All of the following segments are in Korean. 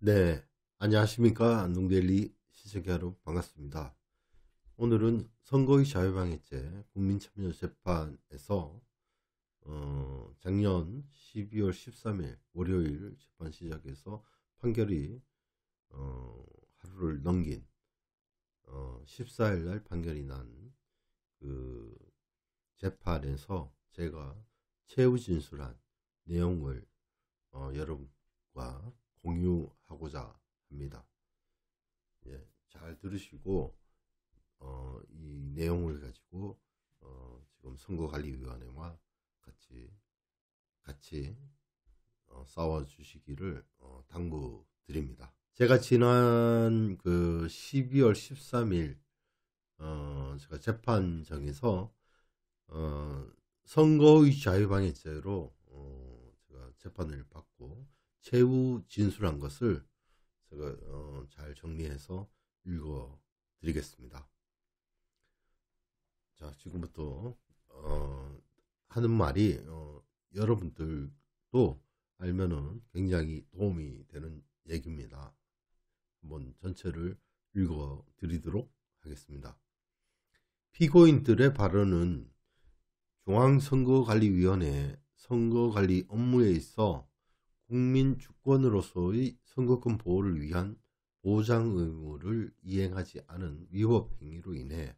네, 안녕하십니까. 안동일리 시청자 여러분 반갑습니다. 오늘은 선거의 자유방해죄 국민참여재판에서 어, 작년 12월 13일 월요일 재판 시작해서 판결이 어, 하루를 넘긴 어, 14일 날 판결이 난그 재판에서 제가 최후 진술한 내용을 어, 여러분과 공유하고자 합니다. 예, 잘 들으시고 어, 이 내용을 가지고 어, 지금 선거관리위원회와 같이 같이 어, 싸워주시기를 어, 당부드립니다. 제가 지난 그 12월 13일 어, 제가 재판정에서 어, 선거의 자유방해죄로 어, 제가 재판을 받고 최후 진술한 것을 제가 어, 잘 정리해서 읽어 드리겠습니다. 자, 지금부터 어, 하는 말이 어, 여러분들도 알면은 굉장히 도움이 되는 얘기입니다. 한번 전체를 읽어 드리도록 하겠습니다. 피고인들의 발언은 중앙선거관리위원회 선거관리 업무에 있어 국민 주권으로서의 선거권 보호를 위한 보장 의무를 이행하지 않은 위법 행위로 인해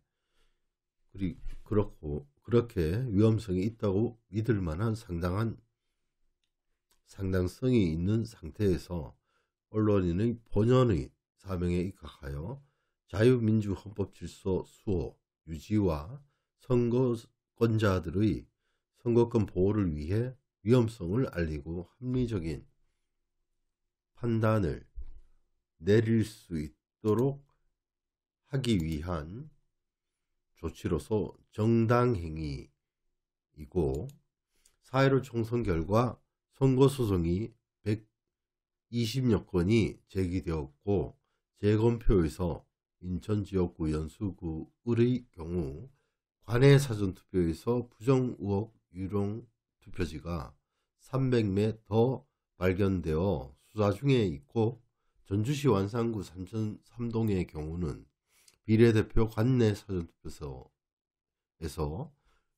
그리 그렇고 그렇게 위험성이 있다고 믿을 만한 상당한 상당성이 있는 상태에서 언론인의 본연의 사명에 입각하여 자유민주 헌법 질서 수호 유지와 선거권자들의 선거권 보호를 위해 위험성을 알리고 합리적인 판단을 내릴 수 있도록 하기 위한 조치로서 정당행위이고 사회로 총선 결과 선거소송이 120여 건이 제기되었고 재검표에서 인천지역구 연수구의 경우 관외 사전투표에서 부정 의혹 유령 투표지가 300매 더 발견되어 수사 중에 있고 전주시 완산구 삼천 삼동의 경우는 비례대표 관내 사전투표소에서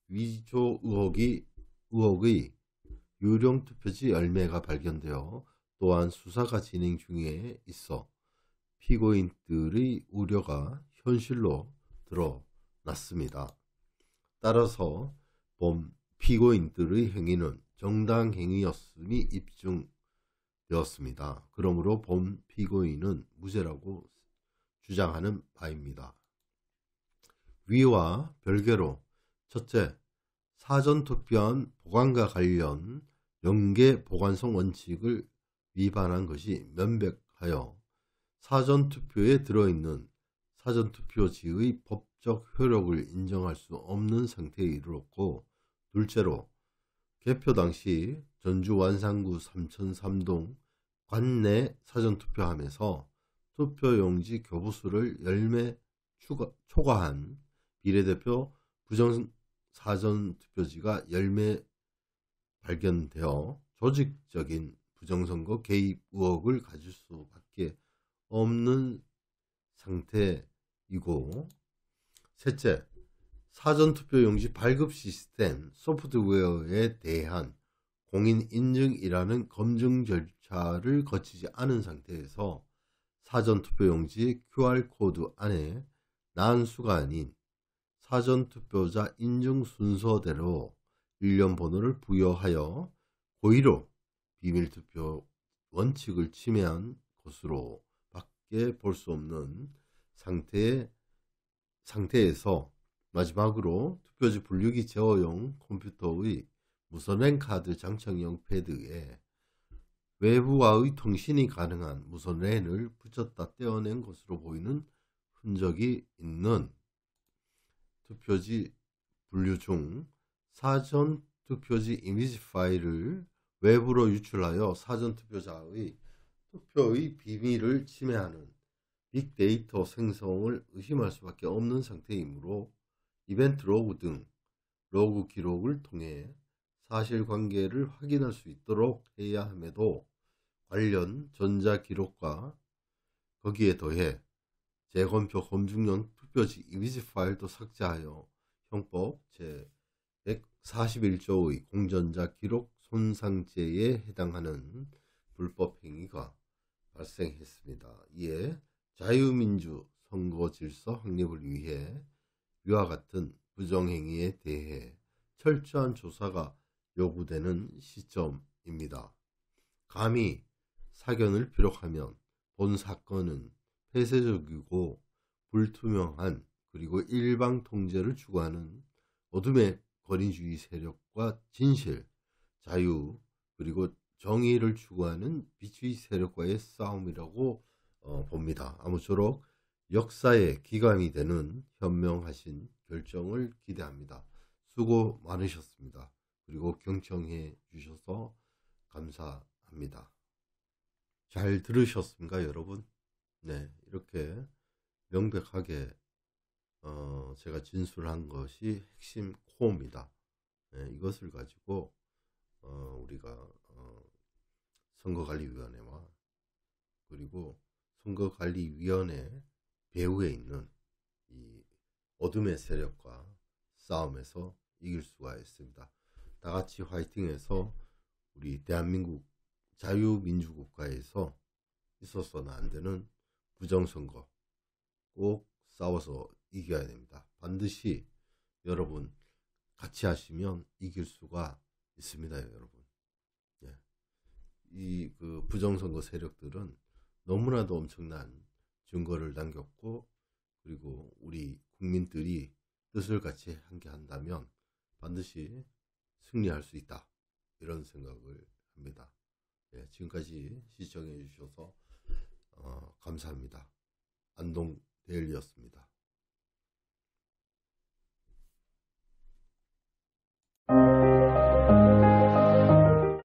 위조 의혹이, 의혹의 유령 투표지 열매가 발견되어 또한 수사가 진행 중에 있어 피고인들의 우려가 현실로 드러났습니다. 따라서 봄 피고인들의 행위는 정당 행위였음이 입증되었습니다. 그러므로 본 피고인은 무죄라고 주장하는 바입니다. 위와 별개로 첫째, 사전투표한 보관과 관련 연계 보관성 원칙을 위반한 것이 명백하여 사전투표에 들어있는 사전투표지의 법적 효력을 인정할 수 없는 상태에 이르렀고 둘째로 개표 당시 전주 완산구 삼천삼동 관내 사전투표함에서 투표용지 교부수를 10매 추가, 초과한 비례대표 부정사전투표지가 10매 발견되어 조직적인 부정선거 개입 의혹을 가질 수밖에 없는 상태이고 셋째, 사전투표 용지 발급 시스템 소프트웨어에 대한 공인인증이라는 검증 절차를 거치지 않은 상태에서 사전투표 용지 QR코드 안에 난수가 아닌 사전투표자 인증 순서대로 일련 번호를 부여하여 고의로 비밀투표 원칙을 침해한 것으로 밖에 볼 수 없는 상태, 상태에서 마지막으로 투표지 분류기 제어용 컴퓨터의 무선랜 카드 장착용 패드에 외부와의 통신이 가능한 무선랜을 붙였다 떼어낸 것으로 보이는 흔적이 있는 투표지 분류 중 사전 투표지 이미지 파일을 외부로 유출하여 사전 투표자의 투표의 비밀을 침해하는 빅데이터 생성을 의심할 수밖에 없는 상태이므로 이벤트 로그 등 로그 기록을 통해 사실관계를 확인할 수 있도록 해야 함에도 관련 전자기록과 거기에 더해 재검표 검증용 투표지 이미지 파일도 삭제하여 형법 제141조의 공전자 기록 손상죄에 해당하는 불법 행위가 발생했습니다. 이에 자유민주 선거 질서 확립을 위해 위와 같은 부정행위에 대해 철저한 조사가 요구되는 시점입니다. 감히 사견을 비록하면 본 사건은 폐쇄적이고 불투명한 그리고 일방 통제를 추구하는 어둠의 권위주의 세력과 진실, 자유, 그리고 정의를 추구하는 비추의 세력과의 싸움이라고 어, 봅니다. 아무쪼록 역사의 기강이 되는 현명하신 결정을 기대합니다. 수고 많으셨습니다. 그리고 경청해 주셔서 감사합니다. 잘 들으셨습니까, 여러분? 네, 이렇게 명백하게 어, 제가 진술한 것이 핵심 코어입니다. 네, 이것을 가지고 어, 우리가 어, 선거관리위원회와 그리고 선거관리위원회 배후에 있는 이 어둠의 세력과 싸움에서 이길 수가 있습니다. 다 같이 화이팅해서 우리 대한민국 자유민주국가에서 있어서는 안 되는 부정선거 꼭 싸워서 이겨야 됩니다. 반드시 여러분 같이 하시면 이길 수가 있습니다, 여러분. 예. 이그 부정선거 세력들은 너무나도 엄청난 증거를 남겼고 그리고 우리 국민들이 뜻을 같이 함께 한다면 반드시 승리할 수 있다. 이런 생각을 합니다. 예, 지금까지 시청해 주셔서 어, 감사합니다. 안동 데일리였습니다.